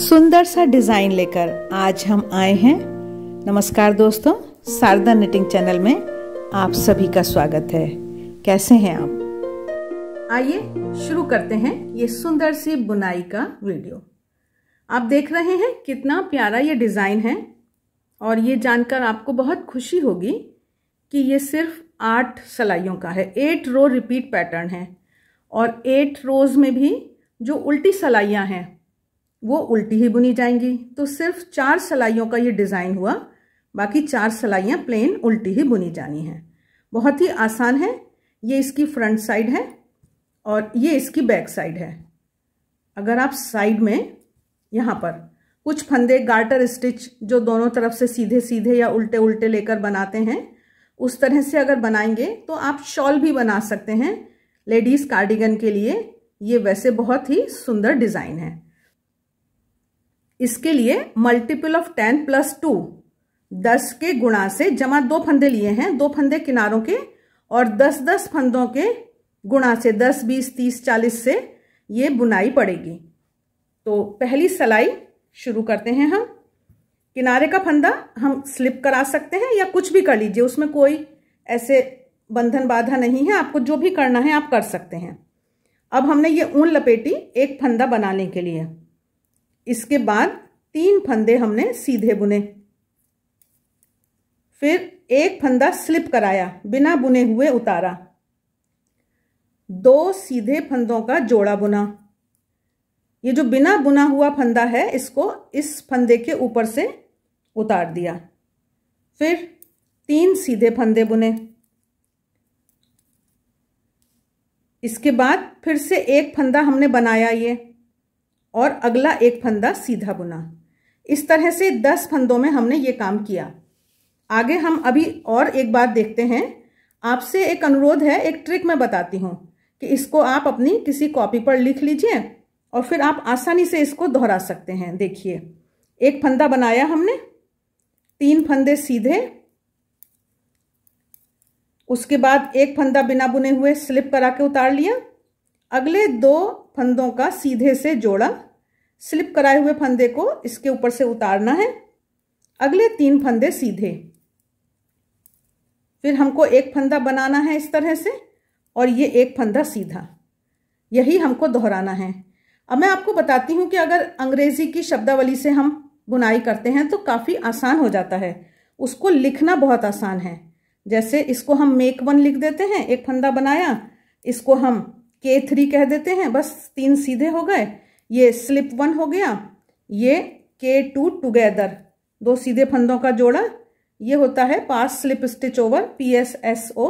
सुंदर सा डिज़ाइन लेकर आज हम आए हैं नमस्कार दोस्तों शारदा निटिंग चैनल में आप सभी का स्वागत है कैसे हैं आप आइए शुरू करते हैं ये सुंदर सी बुनाई का वीडियो आप देख रहे हैं कितना प्यारा ये डिज़ाइन है और ये जानकर आपको बहुत खुशी होगी कि ये सिर्फ आठ सलाइयों का है एट रो रिपीट पैटर्न है और एट रोज़ में भी जो उल्टी सलाइयाँ हैं वो उल्टी ही बुनी जाएंगी तो सिर्फ चार सलाइयों का ये डिज़ाइन हुआ बाकी चार सलाइयाँ प्लेन उल्टी ही बुनी जानी हैं बहुत ही आसान है ये इसकी फ्रंट साइड है और ये इसकी बैक साइड है अगर आप साइड में यहाँ पर कुछ फंदे गार्टर स्टिच जो दोनों तरफ से सीधे सीधे या उल्टे उल्टे लेकर बनाते हैं उस तरह से अगर बनाएंगे तो आप शॉल भी बना सकते हैं लेडीज़ कार्डिगन के लिए ये वैसे बहुत ही सुंदर डिज़ाइन है इसके लिए multiple of ten plus two दस के गुणा से जमा दो फंदे लिए हैं दो फंदे किनारों के और दस दस फंदों के गुणा से दस बीस तीस चालीस से ये बुनाई पड़ेगी तो पहली सलाई शुरू करते हैं हम किनारे का फंदा हम स्लिप करा सकते हैं या कुछ भी कर लीजिए उसमें कोई ऐसे बंधन बाधा नहीं है आपको जो भी करना है आप कर सकते हैं अब हमने ये ऊन लपेटी एक फंदा बनाने के लिए इसके बाद तीन फंदे हमने सीधे बुने फिर एक फंदा स्लिप कराया बिना बुने हुए उतारा दो सीधे फंदों का जोड़ा बुना ये जो बिना बुना हुआ फंदा है इसको इस फंदे के ऊपर से उतार दिया फिर तीन सीधे फंदे बुने इसके बाद फिर से एक फंदा हमने बनाया ये और अगला एक फंदा सीधा बुना इस तरह से दस फंदों में हमने ये काम किया आगे हम अभी और एक बात देखते हैं आपसे एक अनुरोध है एक ट्रिक मैं बताती हूँ कि इसको आप अपनी किसी कॉपी पर लिख लीजिए और फिर आप आसानी से इसको दोहरा सकते हैं देखिए एक फंदा बनाया हमने तीन फंदे सीधे उसके बाद एक फंदा बिना बुने हुए स्लिप करा के उतार लिया अगले दो फंदों का सीधे से जोड़ा स्लिप कराए हुए फंदे को इसके ऊपर से उतारना है अगले तीन फंदे सीधे फिर हमको एक फंदा बनाना है इस तरह से और ये एक फंदा सीधा यही हमको दोहराना है अब मैं आपको बताती हूँ कि अगर अंग्रेज़ी की शब्दावली से हम बुनाई करते हैं तो काफ़ी आसान हो जाता है उसको लिखना बहुत आसान है जैसे इसको हम मेक वन लिख देते हैं एक फंदा बनाया इसको हम के थ्री कह देते हैं बस तीन सीधे हो गए ये स्लिप वन हो गया ये के टू टुगेदर दो सीधे फंदों का जोड़ा ये होता है pass slip stitch over P S S O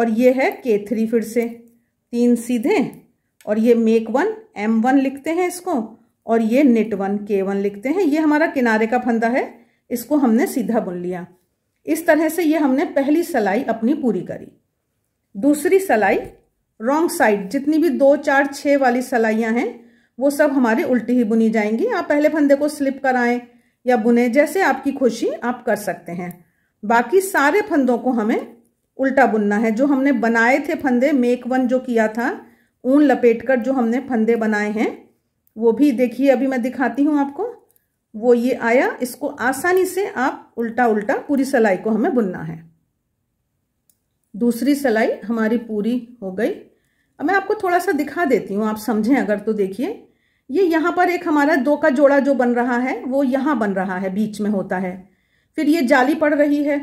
और ये है के थ्री फिर से तीन सीधे और ये मेक वन एम वन लिखते हैं इसको और ये नेट वन के वन लिखते हैं ये हमारा किनारे का फंदा है इसको हमने सीधा बुन लिया इस तरह से ये हमने पहली सलाई अपनी पूरी करी दूसरी सलाई रॉन्ग साइड जितनी भी दो चार छः वाली सलाइयाँ हैं वो सब हमारे उल्टी ही बुनी जाएंगी आप पहले फंदे को स्लिप कराएं या बुने जैसे आपकी खुशी आप कर सकते हैं बाकी सारे फंदों को हमें उल्टा बुनना है जो हमने बनाए थे फंदे मेक वन जो किया था ऊन लपेट कर जो हमने फंदे बनाए हैं वो भी देखिए अभी मैं दिखाती हूँ आपको वो ये आया इसको आसानी से आप उल्टा उल्टा पूरी सलाई को हमें बुनना है दूसरी सलाई हमारी पूरी हो गई अब मैं आपको थोड़ा सा दिखा देती हूँ आप समझें अगर तो देखिए ये यहाँ पर एक हमारा दो का जोड़ा जो बन रहा है वो यहाँ बन रहा है बीच में होता है फिर ये जाली पड़ रही है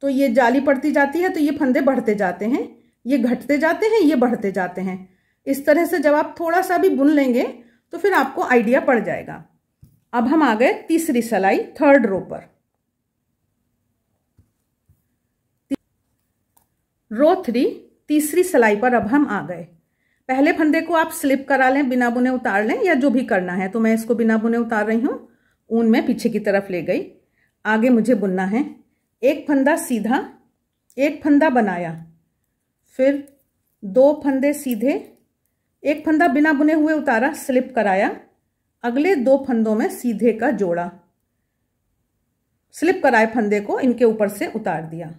तो ये जाली पड़ती जाती है तो ये फंदे बढ़ते जाते हैं ये घटते जाते हैं ये बढ़ते जाते हैं इस तरह से जब आप थोड़ा सा भी बुन लेंगे तो फिर आपको आइडिया पड़ जाएगा अब हम आ गए तीसरी सलाई थर्ड रो पर रो थ्री तीसरी सिलाई पर अब हम आ गए पहले फंदे को आप स्लिप करा लें बिना बुने उतार लें या जो भी करना है तो मैं इसको बिना बुने उतार रही हूं ऊन में पीछे की तरफ ले गई आगे मुझे बुनना है एक फंदा सीधा एक फंदा बनाया फिर दो फंदे सीधे एक फंदा बिना बुने हुए उतारा स्लिप कराया अगले दो फंदों में सीधे का जोड़ा स्लिप कराए फंदे को इनके ऊपर से उतार दिया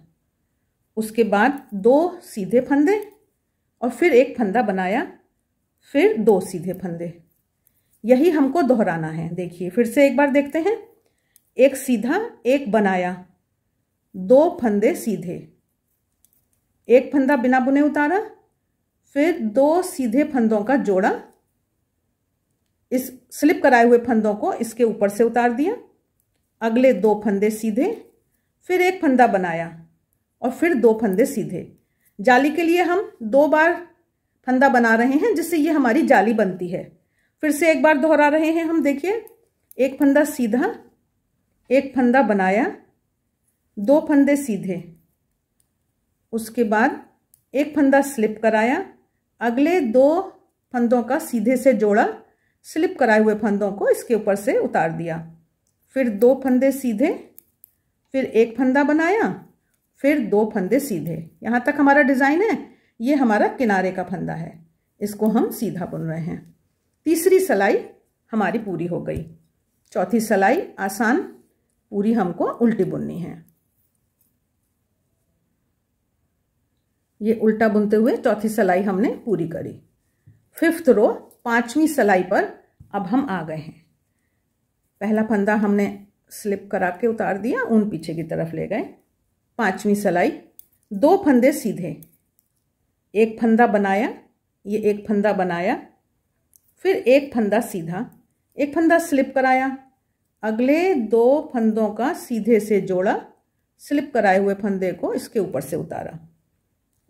उसके बाद दो सीधे फंदे और फिर एक फंदा बनाया फिर दो सीधे फंदे यही हमको दोहराना है देखिए फिर से एक बार देखते हैं एक सीधा एक बनाया दो फंदे सीधे एक फंदा बिना बुने उतारा फिर दो सीधे फंदों का जोड़ा इस स्लिप कराए हुए फंदों को इसके ऊपर से उतार दिया अगले दो फंदे सीधे फिर एक फंदा बनाया और फिर दो फंदे सीधे जाली के लिए हम दो बार फंदा बना रहे हैं जिससे ये हमारी जाली बनती है फिर से एक बार दोहरा रहे हैं हम देखिए एक फंदा सीधा एक फंदा बनाया दो फंदे सीधे उसके बाद एक फंदा स्लिप कराया अगले दो फंदों का सीधे से जोड़ा स्लिप कराए हुए फंदों को इसके ऊपर से उतार दिया फिर दो फंदे सीधे फिर एक फंदा बनाया फिर दो फंदे सीधे यहाँ तक हमारा डिज़ाइन है ये हमारा किनारे का फंदा है इसको हम सीधा बुन रहे हैं तीसरी सलाई हमारी पूरी हो गई चौथी सलाई आसान पूरी हमको उल्टी बुननी है ये उल्टा बुनते हुए चौथी सलाई हमने पूरी करी फिफ्थ रो पांचवी सिलाई पर अब हम आ गए हैं पहला फंदा हमने स्लिप करा के उतार दिया ऊन पीछे की तरफ ले गए पांचवी सलाई दो फंदे सीधे एक फंदा बनाया ये एक फंदा बनाया फिर एक फंदा सीधा एक फंदा स्लिप कराया अगले दो फंदों का सीधे से जोड़ा स्लिप कराए हुए फंदे को इसके ऊपर से उतारा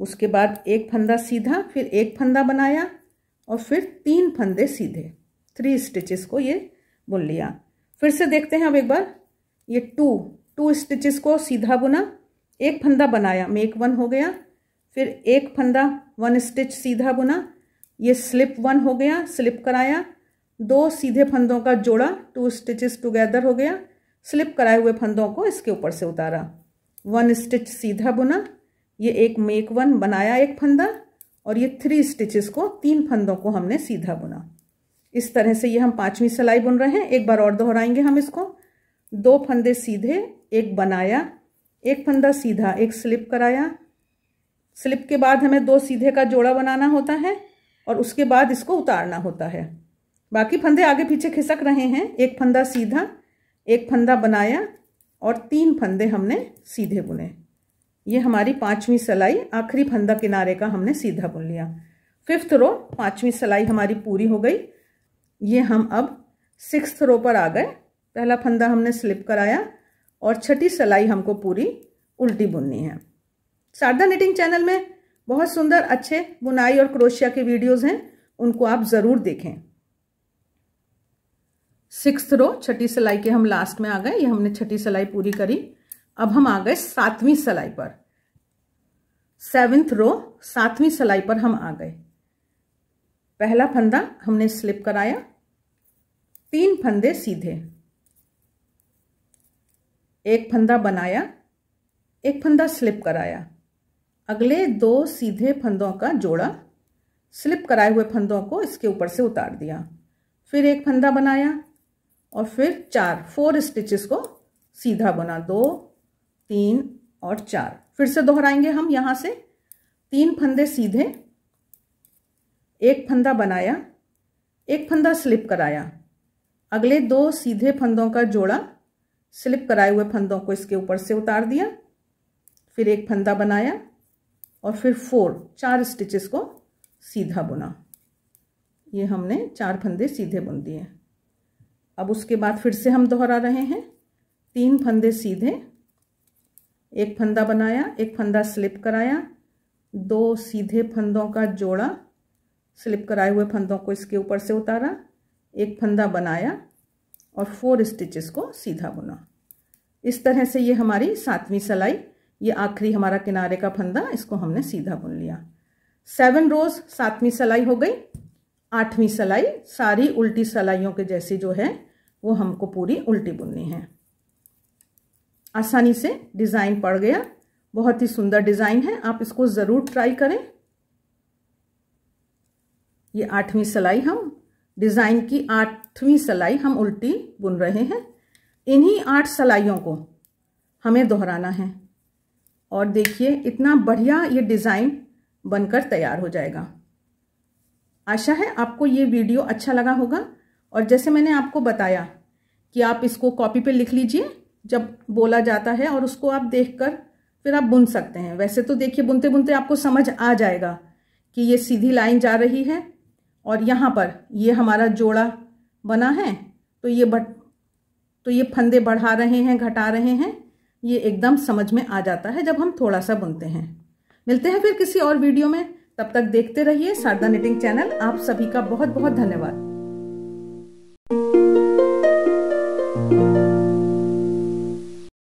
उसके बाद एक फंदा सीधा फिर एक फंदा बनाया और फिर तीन फंदे सीधे थ्री स्टिचेस को ये बुन लिया फिर से देखते हैं अब एक बार ये टू टू स्टिचेस को सीधा बुना एक फंदा बनाया मेक वन हो गया फिर एक फंदा वन स्टिच सीधा बुना ये स्लिप वन हो गया स्लिप कराया दो सीधे फंदों का जोड़ा टू स्टिचेस टुगेदर हो गया स्लिप कराए हुए फंदों को इसके ऊपर से उतारा वन स्टिच सीधा बुना ये एक मेक वन बनाया एक फंदा और ये थ्री स्टिचेस को तीन फंदों को हमने सीधा बुना इस तरह से ये हम पांचवी सिलाई बुन रहे हैं एक बार और दोहराएंगे हम इसको दो फंदे सीधे एक बनाया एक फंदा सीधा एक स्लिप कराया स्लिप के बाद हमें दो सीधे का जोड़ा बनाना होता है और उसके बाद इसको उतारना होता है बाकी फंदे आगे पीछे खिसक रहे हैं एक फंदा सीधा एक फंदा बनाया और तीन फंदे हमने सीधे बुने ये हमारी पांचवी सिलाई आखिरी फंदा किनारे का हमने सीधा बुन लिया फिफ्थ रो पांचवी सिलाई हमारी पूरी हो गई ये हम अब सिक्स रो पर आ गए पहला फंदा हमने स्लिप कराया और छठी सिलाई हमको पूरी उल्टी बुननी है शारदा निटिंग चैनल में बहुत सुंदर अच्छे बुनाई और क्रोशिया के वीडियोस हैं उनको आप ज़रूर देखें सिक्स रो छठी सिलाई के हम लास्ट में आ गए ये हमने छठी सिलाई पूरी करी अब हम आ गए सातवीं सिलाई पर सेवेंथ रो सातवीं सिलाई पर हम आ गए पहला फंदा हमने स्लिप कराया तीन फंदे सीधे एक फंदा बनाया एक फंदा स्लिप कराया अगले दो सीधे फंदों का जोड़ा स्लिप कराए हुए फंदों को इसके ऊपर से उतार दिया फिर एक फंदा बनाया और फिर चार फोर स्टिचेस को सीधा बना दो तीन और चार फिर से दोहराएंगे हम यहाँ से तीन फंदे सीधे एक फंदा बनाया एक फंदा स्लिप कराया अगले दो सीधे फंदों का जोड़ा स्लिप कराए हुए फंदों को इसके ऊपर से उतार दिया फिर एक फंदा बनाया और फिर फोर चार स्टिचेस को सीधा बुना ये हमने चार फंदे सीधे बुन दिए अब उसके बाद फिर से हम दोहरा रहे हैं तीन फंदे सीधे एक फंदा बनाया एक फंदा स्लिप कराया दो सीधे फंदों का जोड़ा स्लिप कराए हुए फंदों को इसके ऊपर से उतारा एक फंदा बनाया और फोर स्टिचेस को सीधा बुना इस तरह से ये हमारी सातवीं सिलाई ये आखिरी हमारा किनारे का फंदा इसको हमने सीधा बुन लिया सेवन रोज सातवीं सलाई हो गई आठवीं सलाई सारी उल्टी सलाइयों के जैसी जो है वो हमको पूरी उल्टी बुननी है आसानी से डिज़ाइन पड़ गया बहुत ही सुंदर डिज़ाइन है आप इसको ज़रूर ट्राई करें ये आठवीं सलाई हम डिज़ाइन की आठवीं सिलाई हम उल्टी बुन रहे हैं इन्हीं आठ सलाइयों को हमें दोहराना है और देखिए इतना बढ़िया ये डिज़ाइन बनकर तैयार हो जाएगा आशा है आपको ये वीडियो अच्छा लगा होगा और जैसे मैंने आपको बताया कि आप इसको कॉपी पे लिख लीजिए जब बोला जाता है और उसको आप देखकर फिर आप बुन सकते हैं वैसे तो देखिए बुनते बुनते आपको समझ आ जाएगा कि ये सीधी लाइन जा रही है और यहाँ पर ये हमारा जोड़ा बना है तो ये बट तो ये फंदे बढ़ा रहे हैं घटा रहे हैं ये एकदम समझ में आ जाता है जब हम थोड़ा सा बुनते हैं मिलते हैं फिर किसी और वीडियो में तब तक देखते रहिए शारदा निटिंग चैनल आप सभी का बहुत बहुत धन्यवाद